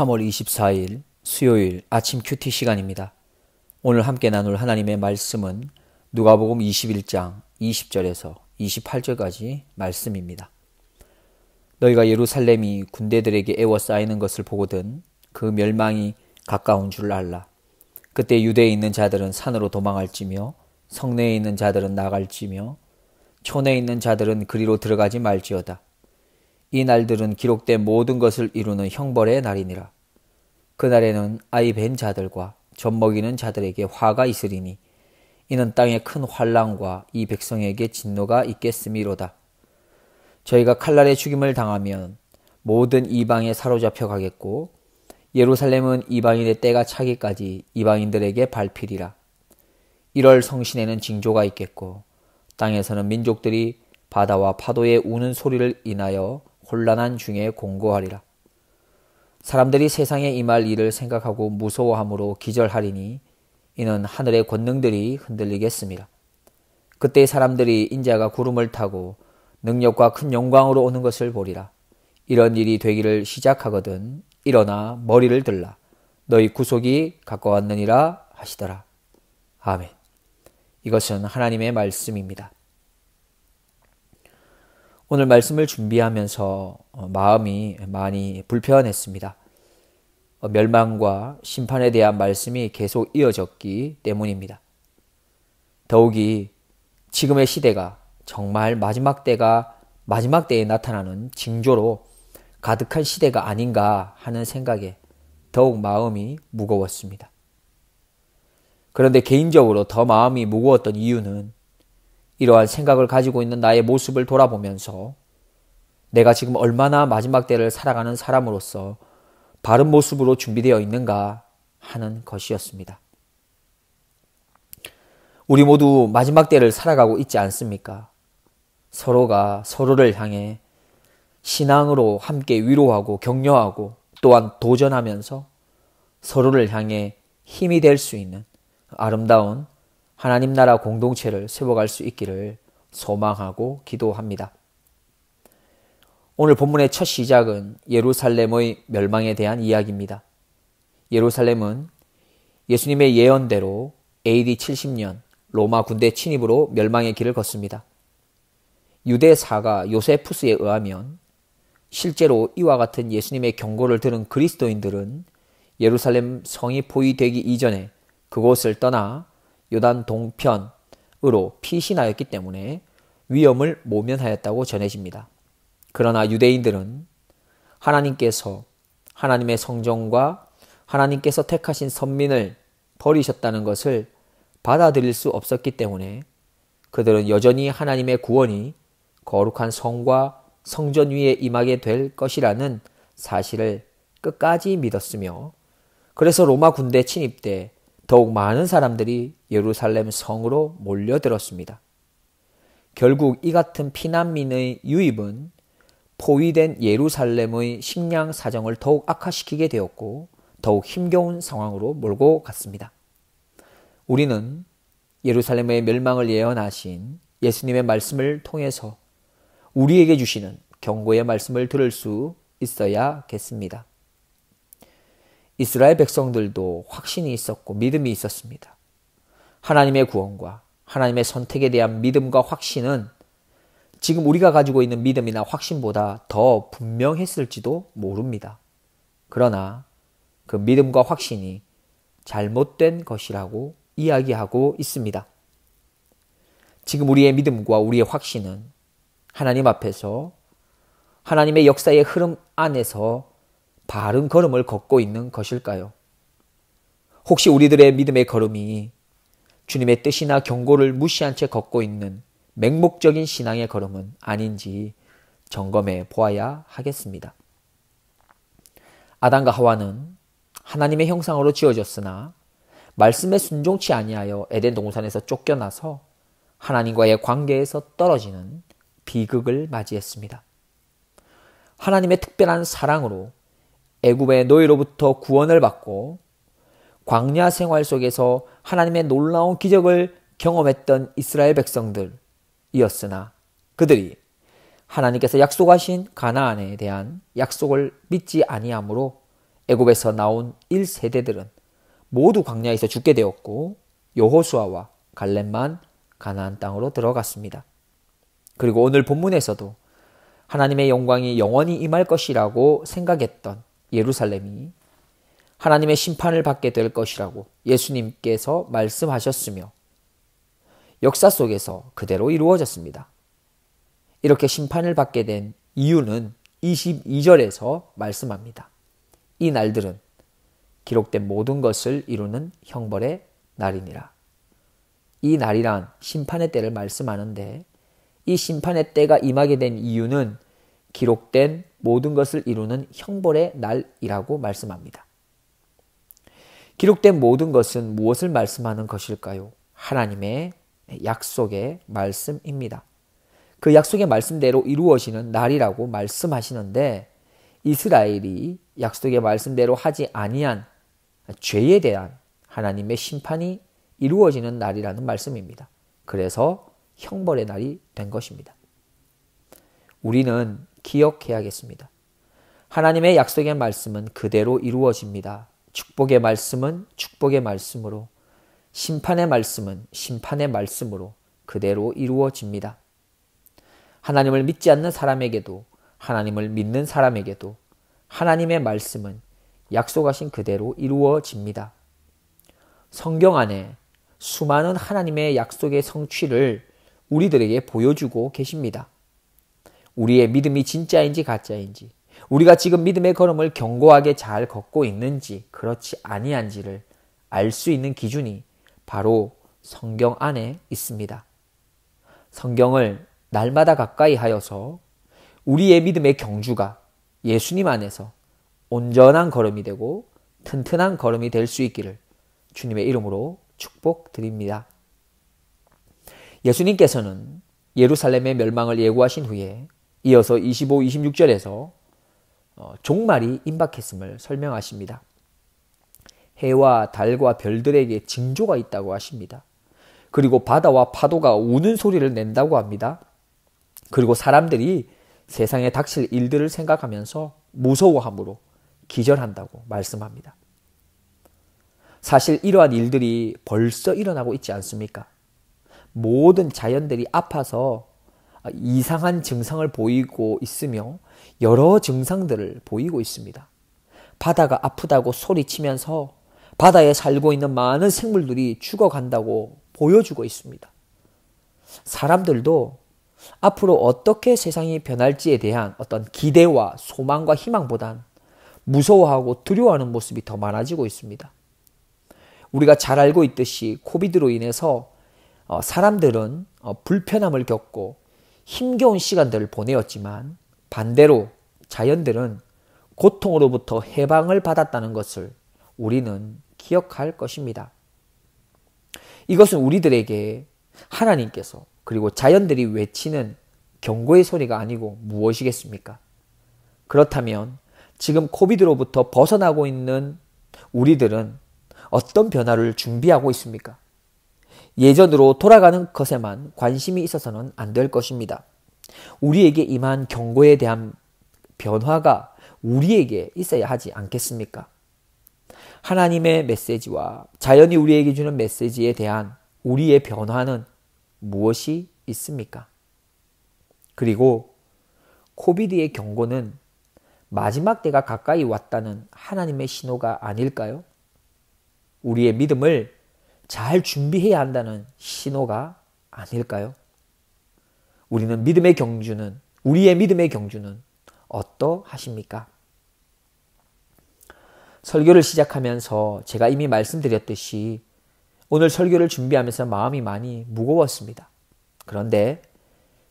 3월 24일 수요일 아침 큐티 시간입니다. 오늘 함께 나눌 하나님의 말씀은 누가복음 21장 20절에서 28절까지 말씀입니다. 너희가 예루살렘이 군대들에게 애워싸이는 것을 보거든 그 멸망이 가까운 줄 알라. 그때 유대에 있는 자들은 산으로 도망할지며 성내에 있는 자들은 나갈지며 촌에 있는 자들은 그리로 들어가지 말지어다. 이 날들은 기록된 모든 것을 이루는 형벌의 날이니라. 그날에는 아이 뵌 자들과 젖 먹이는 자들에게 화가 있으리니 이는 땅에 큰 환란과 이 백성에게 진노가 있겠음이로다. 저희가 칼날의 죽임을 당하면 모든 이방에 사로잡혀 가겠고 예루살렘은 이방인의 때가 차기까지 이방인들에게 발히리라 1월 성신에는 징조가 있겠고 땅에서는 민족들이 바다와 파도의 우는 소리를 인하여 혼란한 중에 공고하리라. 사람들이 세상에 임할 일을 생각하고 무서워함으로 기절하리니 이는 하늘의 권능들이 흔들리겠습니다. 그때 사람들이 인자가 구름을 타고 능력과 큰 영광으로 오는 것을 보리라. 이런 일이 되기를 시작하거든 일어나 머리를 들라. 너희 구속이 가까웠느니라 하시더라. 아멘. 이것은 하나님의 말씀입니다. 오늘 말씀을 준비하면서 어, 마음이 많이 불편했습니다. 어, 멸망과 심판에 대한 말씀이 계속 이어졌기 때문입니다. 더욱이 지금의 시대가 정말 마지막 때가 마지막 때에 나타나는 징조로 가득한 시대가 아닌가 하는 생각에 더욱 마음이 무거웠습니다. 그런데 개인적으로 더 마음이 무거웠던 이유는 이러한 생각을 가지고 있는 나의 모습을 돌아보면서 내가 지금 얼마나 마지막 때를 살아가는 사람으로서 바른 모습으로 준비되어 있는가 하는 것이었습니다. 우리 모두 마지막 때를 살아가고 있지 않습니까? 서로가 서로를 향해 신앙으로 함께 위로하고 격려하고 또한 도전하면서 서로를 향해 힘이 될 수 있는 아름다운 하나님 나라 공동체를 세워갈 수 있기를 소망하고 기도합니다. 오늘 본문의 첫 시작은 예루살렘의 멸망에 대한 이야기입니다. 예루살렘은 예수님의 예언대로 AD 70년 로마 군대 침입으로 멸망의 길을 걷습니다. 유대사가 요세푸스에 의하면 실제로 이와 같은 예수님의 경고를 들은 그리스도인들은 예루살렘 성이 포위되기 이전에 그곳을 떠나 요단 동편으로 피신하였기 때문에 위험을 모면하였다고 전해집니다. 그러나 유대인들은 하나님께서 하나님의 성전과 하나님께서 택하신 선민을 버리셨다는 것을 받아들일 수 없었기 때문에 그들은 여전히 하나님의 구원이 거룩한 성과 성전 위에 임하게 될 것이라는 사실을 끝까지 믿었으며 그래서 로마 군대 침입 때 더욱 많은 사람들이 예루살렘 성으로 몰려들었습니다. 결국 이 같은 피난민의 유입은 포위된 예루살렘의 식량 사정을 더욱 악화시키게 되었고 더욱 힘겨운 상황으로 몰고 갔습니다. 우리는 예루살렘의 멸망을 예언하신 예수님의 말씀을 통해서 우리에게 주시는 경고의 말씀을 들을 수 있어야겠습니다. 이스라엘 백성들도 확신이 있었고 믿음이 있었습니다. 하나님의 구원과 하나님의 선택에 대한 믿음과 확신은 지금 우리가 가지고 있는 믿음이나 확신보다 더 분명했을지도 모릅니다. 그러나 그 믿음과 확신이 잘못된 것이라고 이야기하고 있습니다. 지금 우리의 믿음과 우리의 확신은 하나님 앞에서 하나님의 역사의 흐름 안에서 바른 걸음을 걷고 있는 것일까요? 혹시 우리들의 믿음의 걸음이 주님의 뜻이나 경고를 무시한 채 걷고 있는 맹목적인 신앙의 걸음은 아닌지 점검해 보아야 하겠습니다. 아담과 하와는 하나님의 형상으로 지어졌으나 말씀에 순종치 아니하여 에덴 동산에서 쫓겨나서 하나님과의 관계에서 떨어지는 비극을 맞이했습니다. 하나님의 특별한 사랑으로 애굽의 노예로부터 구원을 받고 광야 생활 속에서 하나님의 놀라운 기적을 경험했던 이스라엘 백성들이었으나 그들이 하나님께서 약속하신 가나안에 대한 약속을 믿지 아니하므로 애굽에서 나온 1세대들은 모두 광야에서 죽게 되었고 여호수아와 갈렙만 가나안 땅으로 들어갔습니다. 그리고 오늘 본문에서도 하나님의 영광이 영원히 임할 것이라고 생각했던 예루살렘이 하나님의 심판을 받게 될 것이라고 예수님께서 말씀하셨으며 역사 속에서 그대로 이루어졌습니다. 이렇게 심판을 받게 된 이유는 22절에서 말씀합니다. 이 날들은 기록된 모든 것을 이루는 형벌의 날이니라. 이 날이란 심판의 때를 말씀하는데 이 심판의 때가 임하게 된 이유는 기록된 모든 것을 이루는 형벌의 날이라고 말씀합니다. 기록된 모든 것은 무엇을 말씀하는 것일까요? 하나님의 약속의 말씀입니다. 그 약속의 말씀대로 이루어지는 날이라고 말씀하시는데 이스라엘이 약속의 말씀대로 하지 아니한 죄에 대한 하나님의 심판이 이루어지는 날이라는 말씀입니다. 그래서 형벌의 날이 된 것입니다. 우리는 기억해야겠습니다. 하나님의 약속의 말씀은 그대로 이루어집니다. 축복의 말씀은 축복의 말씀으로, 심판의 말씀은 심판의 말씀으로 그대로 이루어집니다. 하나님을 믿지 않는 사람에게도, 하나님을 믿는 사람에게도 하나님의 말씀은 약속하신 그대로 이루어집니다. 성경 안에 수많은 하나님의 약속의 성취를 우리들에게 보여주고 계십니다. 우리의 믿음이 진짜인지 가짜인지, 우리가 지금 믿음의 걸음을 견고하게 잘 걷고 있는지 그렇지 아니한지를 알 수 있는 기준이 바로 성경 안에 있습니다. 성경을 날마다 가까이 하여서 우리의 믿음의 경주가 예수님 안에서 온전한 걸음이 되고 튼튼한 걸음이 될 수 있기를 주님의 이름으로 축복드립니다. 예수님께서는 예루살렘의 멸망을 예고하신 후에 이어서 25, 26절에서 어, 종말이 임박했음을 설명하십니다. 해와 달과 별들에게 징조가 있다고 하십니다. 그리고 바다와 파도가 우는 소리를 낸다고 합니다. 그리고 사람들이 세상에 닥칠 일들을 생각하면서 무서워함으로 기절한다고 말씀합니다. 사실 이러한 일들이 벌써 일어나고 있지 않습니까? 모든 자연들이 아파서 아, 이상한 증상을 보이고 있으며 여러 증상들을 보이고 있습니다. 바다가 아프다고 소리치면서 바다에 살고 있는 많은 생물들이 죽어간다고 보여주고 있습니다. 사람들도 앞으로 어떻게 세상이 변할지에 대한 어떤 기대와 소망과 희망보단 무서워하고 두려워하는 모습이 더 많아지고 있습니다. 우리가 잘 알고 있듯이 코비드로 인해서 어, 사람들은 어, 불편함을 겪고 힘겨운 시간들을 보내었지만 반대로 자연들은 고통으로부터 해방을 받았다는 것을 우리는 기억할 것입니다. 이것은 우리들에게 하나님께서 그리고 자연들이 외치는 경고의 소리가 아니고 무엇이겠습니까? 그렇다면 지금 코비드로부터 벗어나고 있는 우리들은 어떤 변화를 준비하고 있습니까? 예전으로 돌아가는 것에만 관심이 있어서는 안 될 것입니다. 우리에게 임한 경고에 대한 변화가 우리에게 있어야 하지 않겠습니까? 하나님의 메시지와 자연이 우리에게 주는 메시지에 대한 우리의 변화는 무엇이 있습니까? 그리고 코비드의 경고는 마지막 때가 가까이 왔다는 하나님의 신호가 아닐까요? 우리의 믿음을 잘 준비해야 한다는 신호가 아닐까요? 우리는 믿음의 경주는 우리의 믿음의 경주는 어떠하십니까? 설교를 시작하면서 제가 이미 말씀드렸듯이 오늘 설교를 준비하면서 마음이 많이 무거웠습니다. 그런데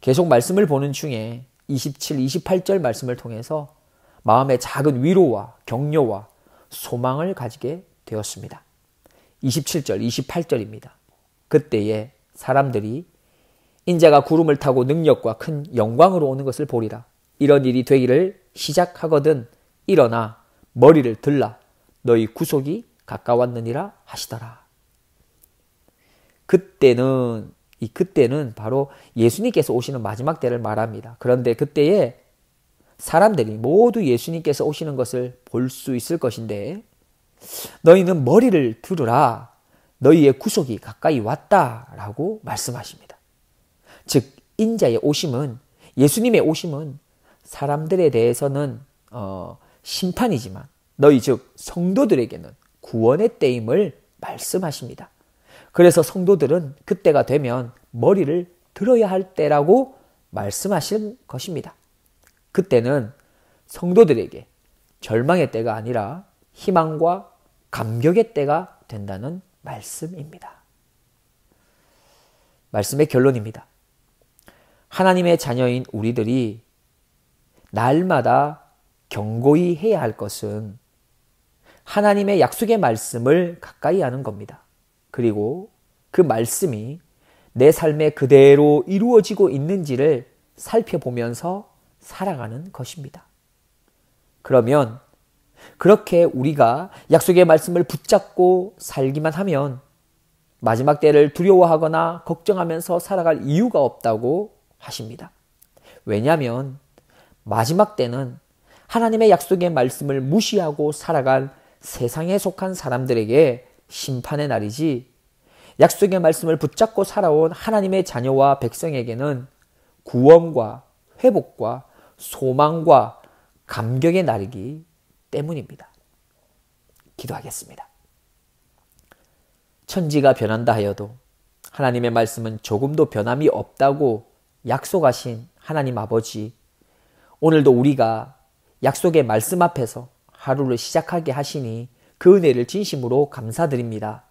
계속 말씀을 보는 중에 27, 28절 말씀을 통해서 마음의 작은 위로와 격려와 소망을 가지게 되었습니다. 27절, 28절입니다. 그때에 사람들이 인자가 구름을 타고 능력과 큰 영광으로 오는 것을 보리라. 이런 일이 되기를 시작하거든 일어나 머리를 들라 너희 구속이 가까웠느니라 하시더라. 그때는 이 그때는 바로 예수님께서 오시는 마지막 때를 말합니다. 그런데 그때에 사람들이 모두 예수님께서 오시는 것을 볼 수 있을 것인데 너희는 머리를 두르라 너희의 구속이 가까이 왔다. 라고 말씀하십니다. 즉, 인자의 오심은, 예수님의 오심은 사람들에 대해서는, 어, 심판이지만, 너희 즉, 성도들에게는 구원의 때임을 말씀하십니다. 그래서 성도들은 그때가 되면 머리를 들어야 할 때라고 말씀하신 것입니다. 그때는 성도들에게 절망의 때가 아니라 희망과 감격의 때가 된다는 말씀입니다. 말씀의 결론입니다. 하나님의 자녀인 우리들이 날마다 경고히 해야 할 것은 하나님의 약속의 말씀을 가까이 하는 겁니다. 그리고 그 말씀이 내 삶에 그대로 이루어지고 있는지를 살펴보면서 살아가는 것입니다. 그러면 그렇게 우리가 약속의 말씀을 붙잡고 살기만 하면 마지막 때를 두려워하거나 걱정하면서 살아갈 이유가 없다고 하십니다. 왜냐하면 마지막 때는 하나님의 약속의 말씀을 무시하고 살아갈 세상에 속한 사람들에게 심판의 날이지 약속의 말씀을 붙잡고 살아온 하나님의 자녀와 백성에게는 구원과 회복과 소망과 감격의 날이기 때문입니다. 기도하겠습니다. 천지가 변한다 하여도 하나님의 말씀은 조금도 변함이 없다고 약속하신 하나님 아버지, 오늘도 우리가 약속의 말씀 앞에서 하루를 시작하게 하시니 그 은혜를 진심으로 감사드립니다.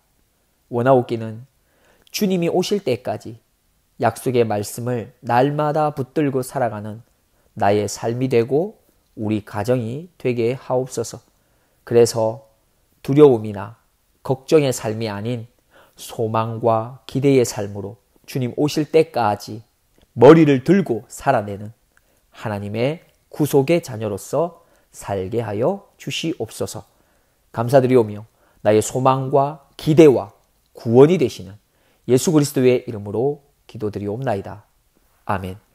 원하옵기는 주님이 오실 때까지 약속의 말씀을 날마다 붙들고 살아가는 나의 삶이 되고 우리 가정이 되게 하옵소서. 그래서 두려움이나 걱정의 삶이 아닌 소망과 기대의 삶으로 주님 오실 때까지 머리를 들고 살아내는 하나님의 구속의 자녀로서 살게 하여 주시옵소서. 감사드리오며 나의 소망과 기대와 구원이 되시는 예수 그리스도의 이름으로 기도드리옵나이다. 아멘.